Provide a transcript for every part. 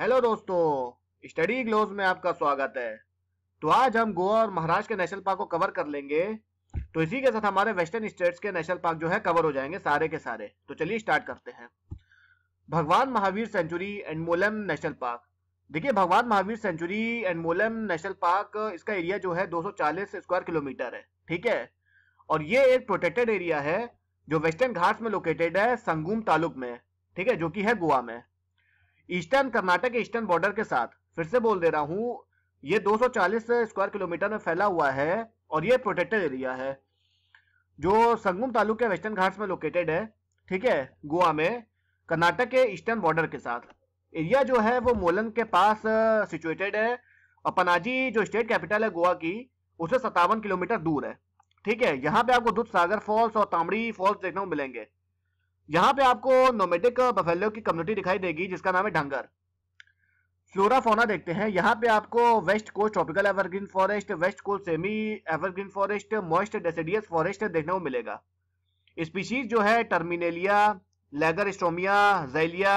hello दोस्तों study glows में आपका स्वागत है तो आज हम गोवा और महाराष्ट्र के नेशनल पार्क को कवर कर लेंगे तो इसी के साथ हमारे वेस्टर्न स्टेट्स के नेशनल पार्क जो है कवर हो जाएंगे सारे के सारे तो चलिए स्टार्ट करते हैं Bhagwan Mahavir sanctuary and Mollem national park देखिए Bhagwan Mahavir sanctuary and Mollem national park इसका एरिया जो है 240 स्क्वायर किलोमीटर है ठीक है और ये एक प्रोटेक्टेड एरिया है जो वेस्टर्न घाट्स में लोकेटेड है संगूम तालुक में ठीक है जो कि है गोवा में ईस्टर्न कर्नाटक ईस्टर्न बॉर्डर के साथ फिर से बोल दे रहा हूं ये 240 स्क्वायर किलोमीटर में फैला हुआ है और ये प्रोटेक्टेड एरिया है जो संगम तालुक के वेस्टर्न घाट्स में लोकेटेड है ठीक है गोवा में कर्नाटक के ईस्टर्न बॉर्डर के साथ एरिया जो है वो मोलन के पास सिचुएटेड है और पनाजी जो स्टेट कैपिटल है गोवा की उसे सत्तावन किलोमीटर दूर है ठीक है यहाँ पे आपको दूध सागर फॉल्स और तामड़ी फॉल्स देखने को मिलेंगे यहाँ पे आपको नोमेटिक बफेलो की कम्युनिटी दिखाई देगी जिसका नाम है ढंगर फ्लोरा फोना देखते हैं यहाँ पे आपको west coast tropical evergreen forest west coast semi evergreen forest moist deciduous forest देखने को मिलेगा स्पीशीज जो है टर्मिनेलिया लेगर स्टोमिया जैलिया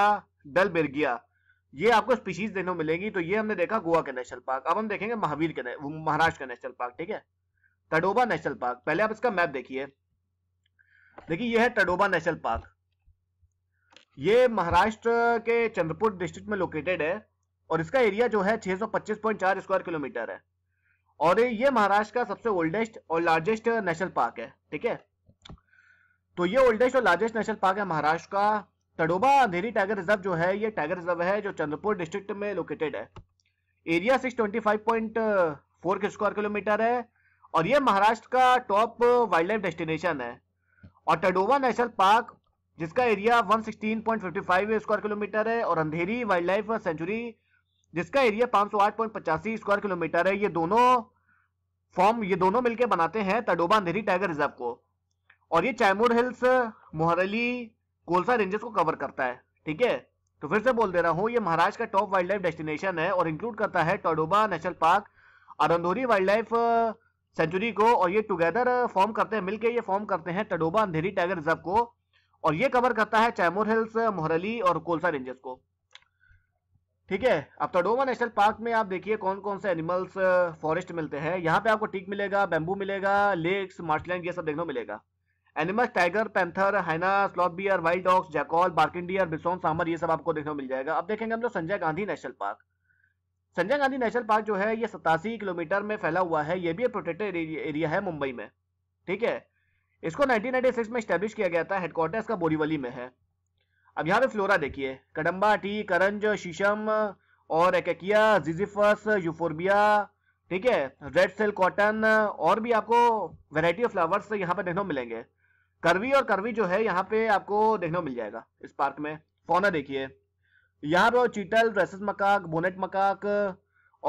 बिर्गिया ये आपको स्पीशीज देखने को मिलेगी तो ये हमने देखा गोवा के नेशनल पार्क अब हम देखेंगे महावीर के महाराष्ट्र का नेशनल पार्क ठीक है तडोबा नेशनल पार्क पहले आप इसका मैप देखिए देखिए यह है तडोबा नेशनल पार्क ये महाराष्ट्र के चंद्रपुर डिस्ट्रिक्ट में लोकेटेड है और इसका एरिया जो है 625.4 स्क्वायर किलोमीटर है और ये महाराष्ट्र का सबसे ओल्डेस्ट और लार्जेस्ट नेशनल पार्क है ठीक है तो ये ओल्डेस्ट और लार्जेस्ट नेशनल पार्क है महाराष्ट्र का तडोबा अंधेरी टाइगर रिजर्व जो है ये टाइगर रिजर्व है जो चंद्रपुर डिस्ट्रिक्ट में लोकेटेड है एरिया फोर स्क्वायर किलोमीटर है और ये महाराष्ट्र का टॉप वाइल्ड लाइफ डेस्टिनेशन है और टडोबा नेशनल पार्क जिसका एरिया 116.55 स्क्वायर किलोमीटर है और अंधेरी वाइल्ड लाइफ सेंचुरी जिसका एरिया 508.85 स्क्वायर किलोमीटर है ये दोनों फॉर्म ये दोनों मिलकर बनाते हैं तडोबा अंधेरी टाइगर रिजर्व को और ये चैमूर हिल्स मोहरली कोलसा रेंजेस को कवर करता है ठीक है तो फिर से बोल दे रहा हूँ ये महाराष्ट्र का टॉप वाइल्ड लाइफ डेस्टिनेशन है और इंक्लूड करता है Tadoba national park Andhari wild life sanctuary को और ये टुगेदर फॉर्म करते हैं मिलके ये फॉर्म करते हैं टडोबा अंधेरी टाइगर रिजर्व को और ये कवर करता है चैमोर हिल्स मोहरली और कोलसा रेंजेस को ठीक है अब तडोमा नेशनल पार्क में आप देखिए कौन कौन से एनिमल्स फॉरेस्ट मिलते हैं यहाँ पे आपको टीक मिलेगा बेम्बू मिलेगा लेक्स मार्शलैंड ये सब देखने को मिलेगा animals tiger panther hyena sloth bear wild dogs jackal barking deer bison sambar ये सब आपको देखने को मिल जाएगा अब देखेंगे हम लोग Sanjay Gandhi national park Sanjay Gandhi national park जो है ये सतासी किलोमीटर में फैला हुआ है ये भी प्रोटेक्टेड एरिया है मुंबई में ठीक है इसको 1996 में स्टैब्लिश किया गया था हेडक्वार्टर्स का बोरीवली में है अब यहाँ पे फ्लोरा देखिए कडम्बा टी करंज शीशम और एककिया जिजिफस यूफोरबिया ठीक है रेड सेल कॉटन और भी आपको वेराइटी ऑफ फ्लावर्स यहाँ पे देखने मिलेंगे करवी और करवी जो है यहाँ पे आपको देखने मिल जाएगा इस पार्क में फोना देखिए यहाँ पे chital rhesus macaque bonnet macaque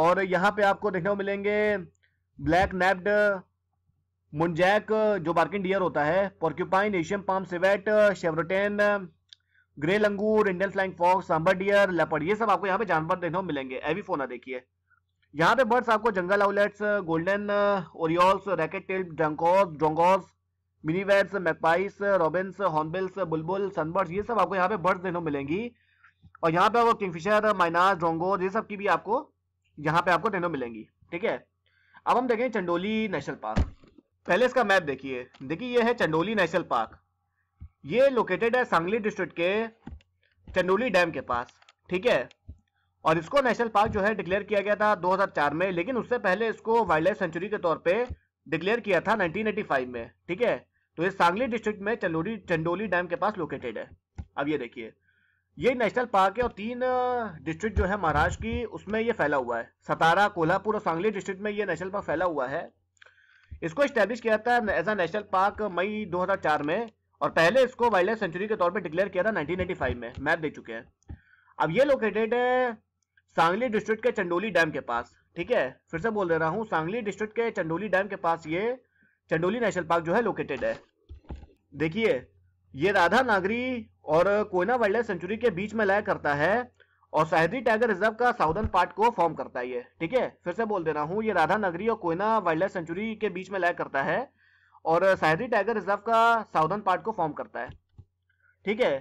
और यहाँ पे आपको देखने को मिलेंगे ब्लैक नेप्ड मुंजैक जो बार्किन डियर होता है porcupine Asian palm civet chevrotain grey langur Indian flying fox sambar deer leopard ये सब आपको यहाँ पे जानवर देखने को मिलेंगे फोना देखिए यहाँ पे बर्ड्स आपको jungle owlets golden orioles racket tail drongos drongos minivets magpies robins hornbills bulbul sunbirds ये सब आपको यहाँ पे बर्ड्स देखने को मिलेंगी और यहाँ पे आपको किंगफिशर माइनास ड्रोंगोज ये सब की भी आपको यहाँ पे आपको देखने को मिलेंगी ठीक है अब हम देखें चंडोली नेशनल पार्क पहले इसका मैप देखिए देखिए ये है चंडोली नेशनल पार्क ये लोकेटेड है सांगली डिस्ट्रिक्ट के चंडोली डैम के पास ठीक है और इसको नेशनल पार्क जो है डिक्लेयर किया गया था 2004 में लेकिन उससे पहले इसको वाइल्ड लाइफ सेंचुरी के तौर पे डिक्लेयर किया था 1985 में ठीक है तो ये सांगली डिस्ट्रिक्ट में चंडोली चंडोली डैम के पास लोकेटेड है अब ये देखिए ये नेशनल पार्क है और तीन डिस्ट्रिक्ट जो है महाराष्ट्र की उसमें ये फैला हुआ है सतारा कोल्हापुर और सांगली डिस्ट्रिक्ट में ये नेशनल पार्क फैला हुआ है इसको स्टैब्लिश किया था एज अ नेशनल पार्क मई 2004 में और पहले इसको वाइल्ड लाइफ सेंचुरी के तौर पर डिक्लेयर किया था नाइनटीन में मैप दे चुके हैं अब ये लोकेटेड है सांगली डिस्ट्रिक्ट के चंडोली डैम के पास ठीक है फिर से बोल दे रहा हूँ सांगली डिस्ट्रिक्ट के चंडोली डैम के पास ये चंडोली नेशनल पार्क जो है लोकेटेड है देखिए ये राधा नागरी और कोयना वाइल्ड लाइफ सेंचुरी के बीच में लाया करता है और सहरी टाइगर रिजर्व का साउदर्न पार्ट को फॉर्म करता है ये ठीक है फिर से बोल दे रहा हूँ ये राधा नगरी और कोयना वाइल्ड लाइफ सेंचुरी के बीच में लय करता है और सहरी टाइगर रिजर्व का साउदर्न पार्ट को फॉर्म करता है ठीक है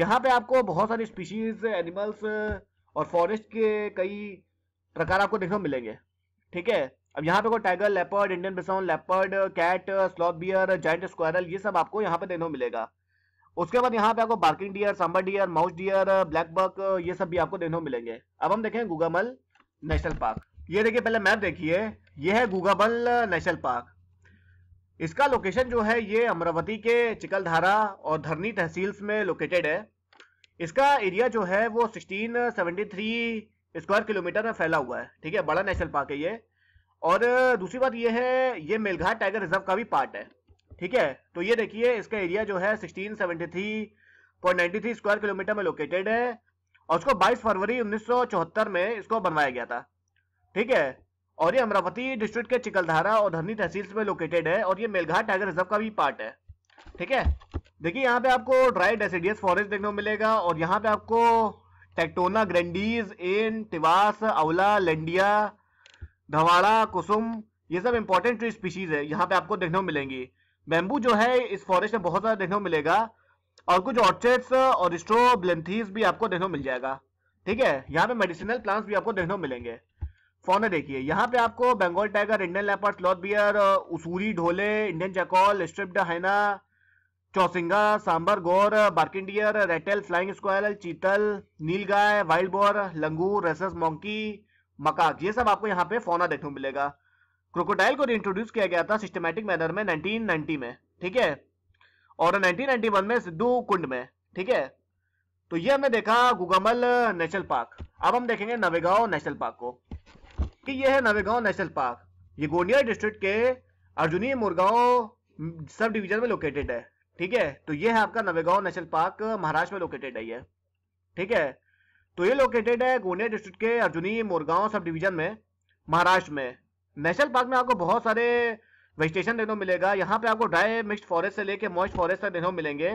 यहाँ पे आपको बहुत सारी स्पीशीज एनिमल्स और फॉरेस्ट के कई प्रकार आपको देखने को मिलेंगे ठीक है अब यहाँ पे कोई tiger leopard Indian bison leopard cat sloth bear giant squirrel ये सब आपको यहाँ पे देखने मिलेगा उसके बाद यहाँ पे आपको barking deer sambar deer mouse deer black buck ये सब भी आपको देखने को मिलेंगे अब हम देखें गुगामल नेशनल पार्क ये देखिए पहले मैप देखिए ये है गुगामल नेशनल पार्क इसका लोकेशन जो है ये अमरावती के चिकलधारा और धरनी तहसील्स में लोकेटेड है इसका एरिया जो है वो 1673 स्क्वायर किलोमीटर में फैला हुआ है ठीक है बड़ा नेशनल पार्क है ये और दूसरी बात ये है ये मेलघाट टाइगर रिजर्व का भी पार्ट है ठीक है तो ये देखिए इसका एरिया जो है 1673.93 स्क्वायर किलोमीटर में लोकेटेड है और उसको 22 फरवरी 1974 में इसको बनवाया गया था ठीक है और ये अमरावती डिस्ट्रिक्ट के चिकलधारा और धरनी तहसील में लोकेटेड है और ये मेलघाट टाइगर रिजर्व का भी पार्ट है ठीक है देखिए यहाँ पे आपको ड्राई डेसिडियस फॉरेस्ट देखने को मिलेगा और यहाँ पे आपको टेक्टोना ग्रेंडीज एन तिवास अवला लेंडिया धवाड़ा कुसुम ये सब इंपॉर्टेंट ट्री स्पीशीज है यहाँ पे आपको देखने को मिलेंगी बेम्बू जो है इस फॉरेस्ट में बहुत ज्यादा देखने को मिलेगा और कुछ ऑर्चर्ड्स और स्ट्रो ब्लेंथीज भी आपको देखने को मिल जाएगा ठीक है यहाँ पे मेडिसिनल प्लांट्स भी आपको देखने को मिलेंगे फोना देखिए यहाँ पे आपको Bengal tiger Indian leopard sloth bear Ussuri dhole Indian चकॉल stripped हैना चौसिंगा सांबर गोर बार्किंडियर रेटेल flying squirrel chital nilgai wild boar langur rhesus monkey macaque ये सब आपको यहाँ पे फोना देखने को मिलेगा क्रोकोडाइल को रिंट्रोड्यूस किया गया था सिस्टमैटिक मैनर में 1990 में ठीक है और 1991 में सिद्धू कुंड में ठीक है तो ये हमने देखा गुगमल नेशनल पार्क अब हम देखेंगे नवेगांव नेशनल पार्क को कि ये है नवेगांव नेशनल पार्क ये गोंडिया डिस्ट्रिक्ट के अर्जुनी मुरगांव सब डिवीजन में लोकेटेड है ठीक है तो ये है आपका नवेगांव नेशनल पार्क महाराष्ट्र में लोकेटेड है ये ठीक है तो ये लोकेटेड है गोंडिया डिस्ट्रिक्ट के अर्जुनी मुरगांव सब डिवीजन में महाराष्ट्र में नेशनल पार्क में आपको बहुत सारे वेजिटेशन देखने को मिलेगा यहाँ पे आपको ड्राई मिक्स्ड फॉरेस्ट से लेके मॉइस्ट फॉरेस्ट तक देखने को मिलेंगे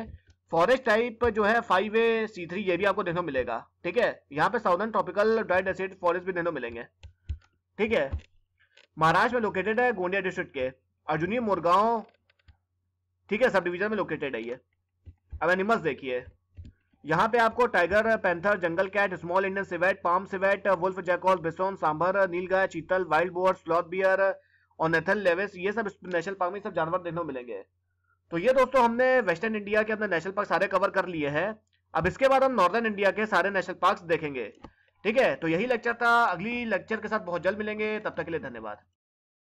फॉरेस्ट टाइप जो है फाइव ए सी थ्री ये भी आपको देखने को मिलेगा ठीक है यहाँ पे southern tropical dry deciduous forest भी देखने को मिलेंगे ठीक है महाराष्ट्र में लोकेटेड है गोंडिया डिस्ट्रिक्ट के अर्जुनी मोरगांव ठीक है सब डिविजन में लोकेटेड है ये अब एनिमल्स देखिए यहाँ पे आपको tiger panther jungle cat small Indian civet palm civet wolf jackal bison sambar nilgai chital wild bore sloth bear और नेथल लेवेस ये सब नेशनल पार्क में सब जानवर देखने को मिलेंगे तो ये दोस्तों हमने वेस्टर्न इंडिया के अपने नेशनल पार्क सारे कवर कर लिए हैं अब इसके बाद हम नॉर्दर्न इंडिया के सारे नेशनल पार्क देखेंगे ठीक है तो यही लेक्चर था अगली लेक्चर के साथ बहुत जल्द मिलेंगे तब तक के लिए धन्यवाद